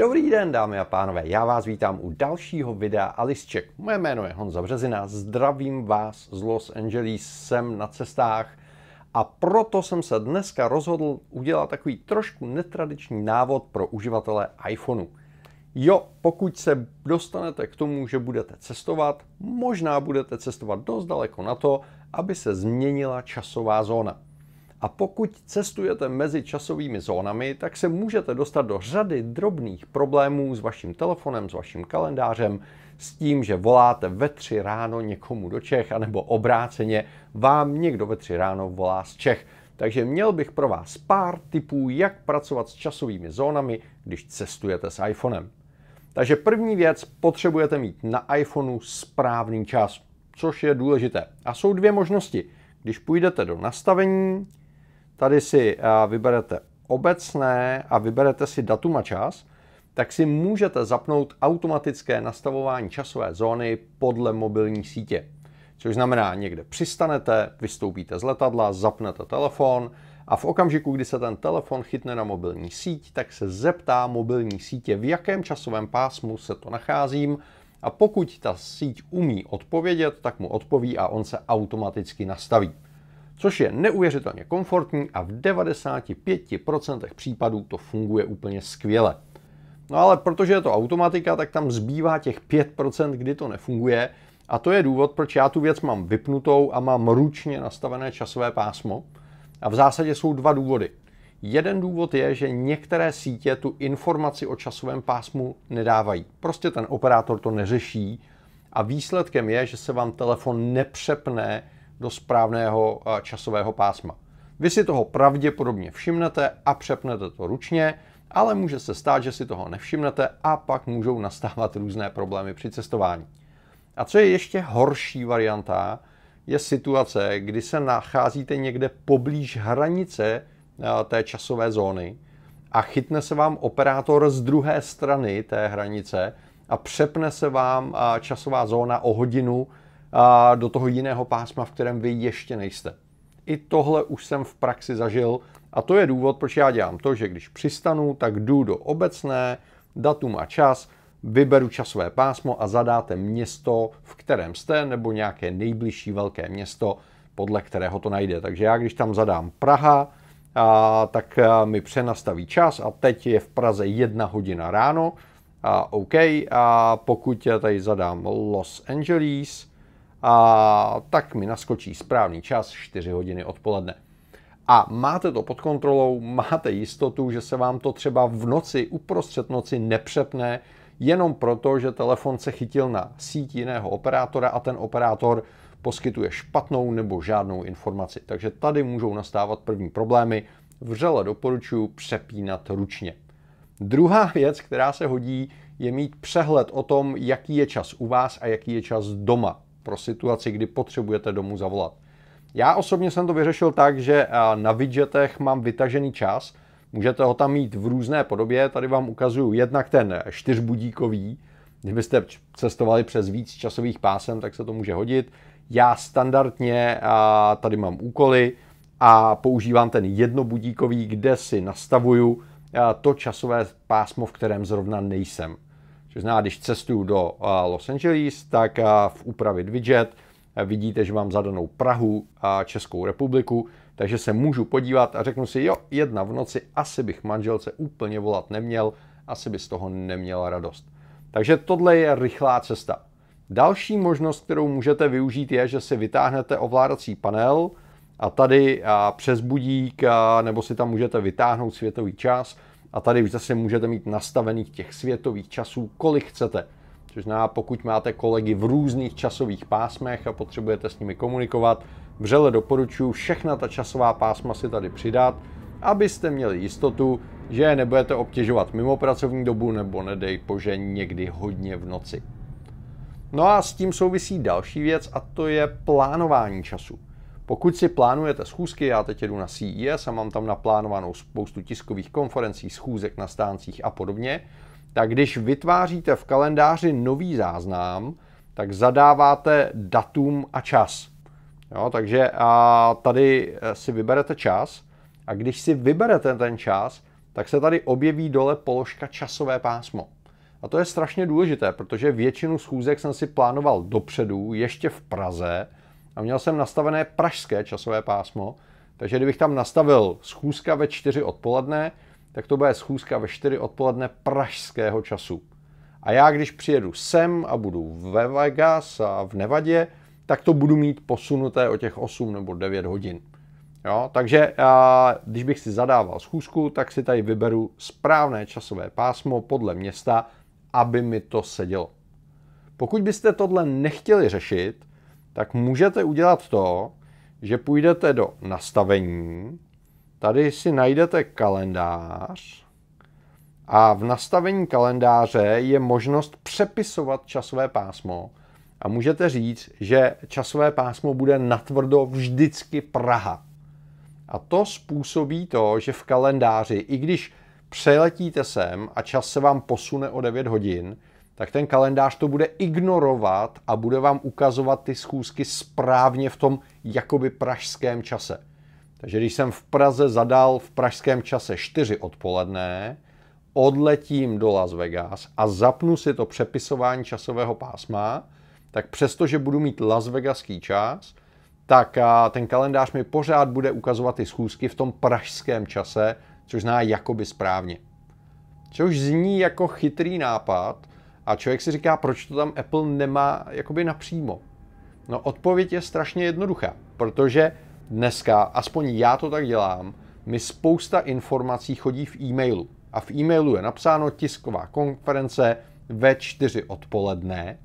Dobrý den, dámy a pánové, já vás vítám u dalšího videa Alisček. Moje jméno je Honza Březina, zdravím vás z Los Angeles, jsem na cestách a proto jsem se dneska rozhodl udělat takový trošku netradiční návod pro uživatele iPhoneu. Jo, pokud se dostanete k tomu, že budete cestovat, možná budete cestovat dost daleko na to, aby se změnila časová zóna. A pokud cestujete mezi časovými zónami, tak se můžete dostat do řady drobných problémů s vaším telefonem, s vaším kalendářem, s tím, že voláte ve tři ráno někomu do Čech, anebo obráceně vám někdo ve tři ráno volá z Čech. Takže měl bych pro vás pár tipů, jak pracovat s časovými zónami, když cestujete s iPhonem. Takže první věc, potřebujete mít na iPhoneu správný čas, což je důležité. A jsou dvě možnosti. Když půjdete do nastavení tady si eh, vyberete obecné a vyberete si datum a čas, tak si můžete zapnout automatické nastavování časové zóny podle mobilní sítě. Což znamená, někde přistanete, vystoupíte z letadla, zapnete telefon a v okamžiku, kdy se ten telefon chytne na mobilní síť, tak se zeptá mobilní sítě, v jakém časovém pásmu se to nacházím a pokud ta síť umí odpovědět, tak mu odpoví a on se automaticky nastaví což je neuvěřitelně komfortní a v 95% případů to funguje úplně skvěle. No ale protože je to automatika, tak tam zbývá těch 5%, kdy to nefunguje a to je důvod, proč já tu věc mám vypnutou a mám ručně nastavené časové pásmo. A v zásadě jsou dva důvody. Jeden důvod je, že některé sítě tu informaci o časovém pásmu nedávají. Prostě ten operátor to neřeší a výsledkem je, že se vám telefon nepřepne do správného eh, časového pásma. Vy si toho pravděpodobně všimnete a přepnete to ručně, ale může se stát, že si toho nevšimnete a pak můžou nastávat různé problémy při cestování. A co je ještě horší varianta, je situace, kdy se nacházíte někde poblíž hranice eh, té časové zóny a chytne se vám operátor z druhé strany té hranice a přepne se vám eh, časová zóna o hodinu a do toho jiného pásma, v kterém vy ještě nejste. I tohle už jsem v praxi zažil a to je důvod, proč já dělám to, že když přistanu, tak jdu do obecné, datum a čas, vyberu časové pásmo a zadáte město, v kterém jste, nebo nějaké nejbližší velké město, podle kterého to najde. Takže já, když tam zadám Praha, a, tak a, mi přenastaví čas a teď je v Praze jedna hodina ráno. A, OK, a pokud já tady zadám Los Angeles, a tak mi naskočí správný čas 4 hodiny odpoledne. A máte to pod kontrolou, máte jistotu, že se vám to třeba v noci, uprostřed noci nepřepne, jenom proto, že telefon se chytil na síť jiného operátora a ten operátor poskytuje špatnou nebo žádnou informaci. Takže tady můžou nastávat první problémy. Vřele doporučuji přepínat ručně. Druhá věc, která se hodí, je mít přehled o tom, jaký je čas u vás a jaký je čas doma pro situaci, kdy potřebujete domů zavolat. Já osobně jsem to vyřešil tak, že eh, na widgetech mám vytažený čas, můžete ho tam mít v různé podobě, tady vám ukazuju jednak ten eh, čtyřbudíkový, kdybyste cestovali přes víc časových pásem, tak se to může hodit. Já standardně eh, tady mám úkoly a používám ten jednobudíkový, kde si nastavuju to časové pásmo, v kterém zrovna nejsem. Což znamená, když cestuju do eh, Los Angeles, tak eh, v úpravě widget eh, vidíte, že mám zadanou Prahu a Českou republiku, takže se můžu podívat a řeknu si, jo, jedna v noci, asi bych manželce úplně volat neměl, asi by z toho neměla radost. Takže tohle je rychlá cesta. Další možnost, kterou můžete využít, je, že si vytáhnete ovládací panel a tady přes budík nebo si tam můžete vytáhnout světový čas – a tady už zase můžete mít nastavených těch světových časů, kolik chcete. Což znamená, pokud máte kolegy v různých časových pásmech a potřebujete s nimi komunikovat, vřele doporučuji všechna ta časová pásma si tady přidat, abyste měli jistotu, že je nebudete obtěžovat mimo pracovní dobu nebo nedej pože někdy hodně v noci. No a s tím souvisí další věc a to je plánování času. Pokud si plánujete schůzky, já teď jedu na CES a mám tam naplánovanou spoustu tiskových konferencí, schůzek na stáncích a podobně, tak když vytváříte v kalendáři nový záznam, tak zadáváte datum a čas. Jo, takže a tady eh, si vyberete čas a když si vyberete ten čas, tak se tady objeví dole položka časové pásmo. A to je strašně důležité, protože většinu schůzek jsem si plánoval dopředu, ještě v Praze, a měl jsem nastavené pražské časové pásmo, takže kdybych tam nastavil schůzka ve 4 odpoledne, tak to bude schůzka ve 4 odpoledne pražského času. A já, když přijedu sem a budu ve Vegas a v Nevadě, tak to budu mít posunuté o těch 8 nebo 9 hodin. Jo? Takže a, když bych si zadával schůzku, tak si tady vyberu správné časové pásmo podle města, aby mi to sedělo. Pokud byste tohle nechtěli řešit, tak můžete udělat to, že půjdete do nastavení, tady si najdete kalendář a v nastavení kalendáře je možnost přepisovat časové pásmo a můžete říct, že časové pásmo bude natvrdo vždycky Praha. A to způsobí to, že v kalendáři, i když přeletíte sem a čas se vám posune o 9 hodin, tak ten kalendář to bude ignorovat a bude vám ukazovat ty schůzky správně v tom jakoby pražském čase. Takže když jsem v Praze zadal v pražském čase 4 odpoledne, odletím do Las Vegas a zapnu si to přepisování časového pásma, tak přestože budu mít Las Vegaský čas, tak ten kalendář mi pořád bude ukazovat ty schůzky v tom pražském čase, což zná jakoby správně. Což zní jako chytrý nápad, a člověk si říká, proč to tam Apple nemá jakoby napřímo. No odpověď je strašně jednoduchá, protože dneska, aspoň já to tak dělám, mi spousta informací chodí v e-mailu. A v e-mailu je napsáno tisková konference ve čtyři odpoledne.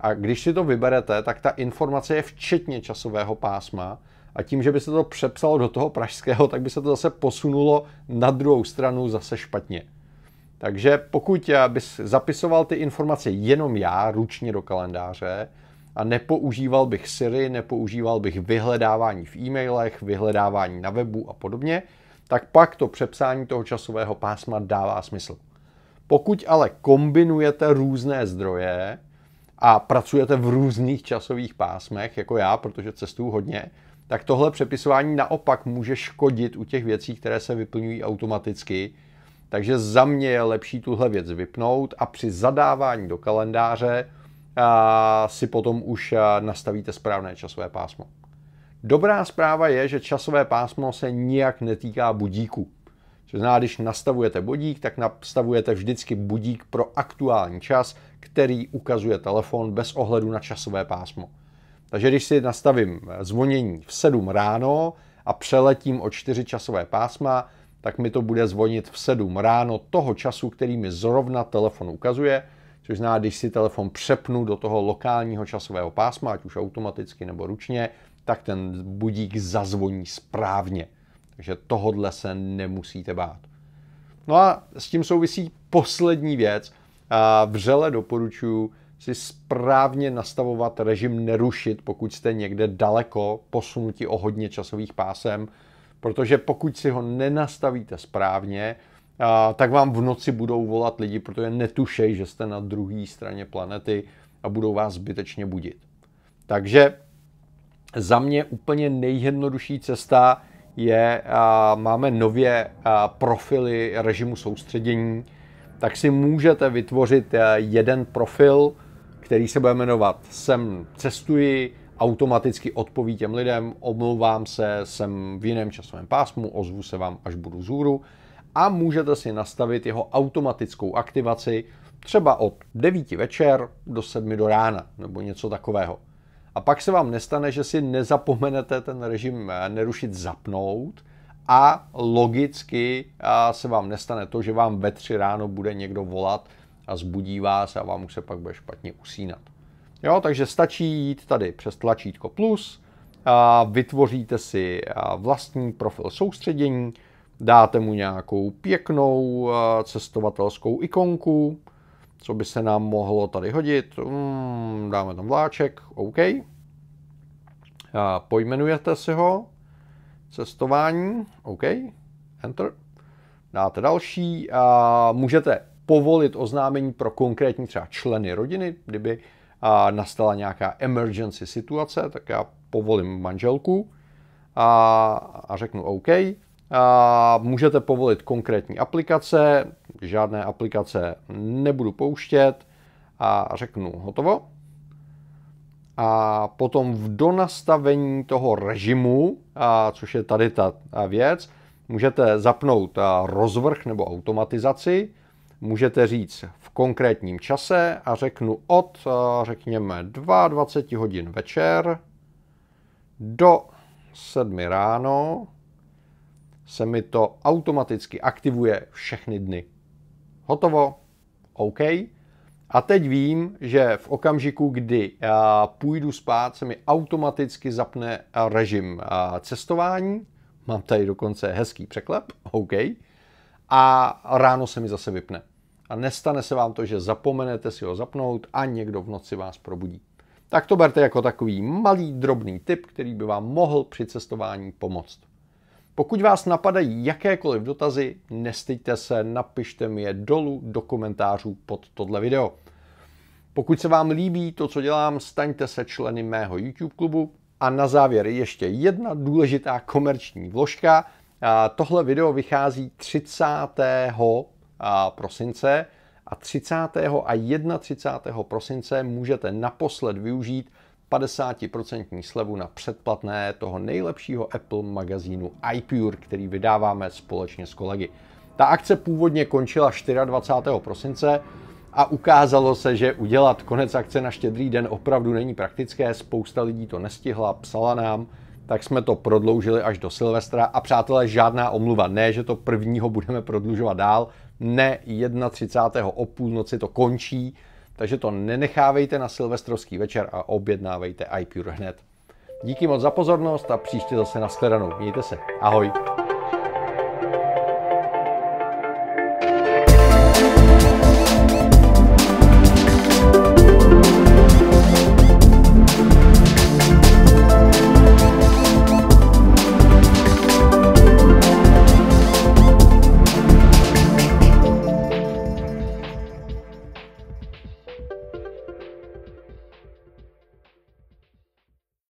A když si to vyberete, tak ta informace je včetně časového pásma. A tím, že by se to přepsalo do toho pražského, tak by se to zase posunulo na druhou stranu zase špatně. Takže pokud bys zapisoval ty informace jenom já ručně do kalendáře a nepoužíval bych Siri, nepoužíval bych vyhledávání v e-mailech, vyhledávání na webu a podobně, tak pak to přepsání toho časového pásma dává smysl. Pokud ale kombinujete různé zdroje a pracujete v různých časových pásmech, jako já, protože cestuju hodně, tak tohle přepisování naopak může škodit u těch věcí, které se vyplňují automaticky, takže za mě je lepší tuhle věc vypnout a při zadávání do kalendáře a, si potom už a, nastavíte správné časové pásmo. Dobrá zpráva je, že časové pásmo se nijak netýká budíku. To znamená, když nastavujete budík, tak nastavujete vždycky budík pro aktuální čas, který ukazuje telefon bez ohledu na časové pásmo. Takže když si nastavím zvonění v 7 ráno a přeletím o 4 časové pásma, tak mi to bude zvonit v 7 ráno toho času, který mi zrovna telefon ukazuje, což znamená, když si telefon přepnu do toho lokálního časového pásma, ať už automaticky nebo ručně, tak ten budík zazvoní správně. Takže tohodle se nemusíte bát. No a s tím souvisí poslední věc. Vřele doporučuji si správně nastavovat režim nerušit, pokud jste někde daleko, posunuti o hodně časových pásem, Protože pokud si ho nenastavíte správně, tak vám v noci budou volat lidi, protože netušej, že jste na druhé straně planety a budou vás zbytečně budit. Takže za mě úplně nejjednodušší cesta je, máme nově profily režimu soustředění, tak si můžete vytvořit jeden profil, který se bude jmenovat Sem cestuji, automaticky odpoví těm lidem, omlouvám se, jsem v jiném časovém pásmu, ozvu se vám, až budu zůru. A můžete si nastavit jeho automatickou aktivaci třeba od 9 večer do 7 do rána nebo něco takového. A pak se vám nestane, že si nezapomenete ten režim eh, nerušit zapnout a logicky eh, se vám nestane to, že vám ve 3 ráno bude někdo volat a zbudí vás a vám už se pak bude špatně usínat. Jo, takže stačí jít tady přes tlačítko plus, a vytvoříte si vlastní profil soustředění, dáte mu nějakou pěknou cestovatelskou ikonku, co by se nám mohlo tady hodit, mm, dáme tam vláček, OK. A pojmenujete si ho, cestování, OK, Enter. Dáte další a můžete povolit oznámení pro konkrétní třeba členy rodiny, kdyby a nastala nějaká emergency situace, tak já povolím manželku a, a řeknu OK. A můžete povolit konkrétní aplikace, žádné aplikace nebudu pouštět a řeknu hotovo. A potom v donastavení toho režimu, a což je tady ta věc, můžete zapnout rozvrh nebo automatizaci, můžete říct v konkrétním čase a řeknu od, eh, řekněme, 22 hodin večer do 7 ráno se mi to automaticky aktivuje všechny dny. Hotovo, OK. A teď vím, že v okamžiku, kdy eh, půjdu spát, se mi automaticky zapne režim eh, cestování. Mám tady dokonce hezký překlep, OK. A ráno se mi zase vypne a nestane se vám to, že zapomenete si ho zapnout a někdo v noci vás probudí. Tak to berte jako takový malý drobný tip, který by vám mohl při cestování pomoct. Pokud vás napadají jakékoliv dotazy, nestyďte se, napište mi je dolů do komentářů pod tohle video. Pokud se vám líbí to, co dělám, staňte se členy mého YouTube klubu. A na závěr ještě jedna důležitá komerční vložka. Tohle video vychází 30 prosince a 30. a 31. prosince můžete naposled využít 50% slevu na předplatné toho nejlepšího Apple magazínu iPure, který vydáváme společně s kolegy. Ta akce původně končila 24. prosince a ukázalo se, že udělat konec akce na štědrý den opravdu není praktické, spousta lidí to nestihla, psala nám, tak jsme to prodloužili až do Silvestra a přátelé, žádná omluva, ne, že to prvního budeme prodlužovat dál, ne 31. o půlnoci to končí, takže to nenechávejte na silvestrovský večer a objednávejte iPure hned. Díky moc za pozornost a příště zase nashledanou. Mějte se. Ahoj.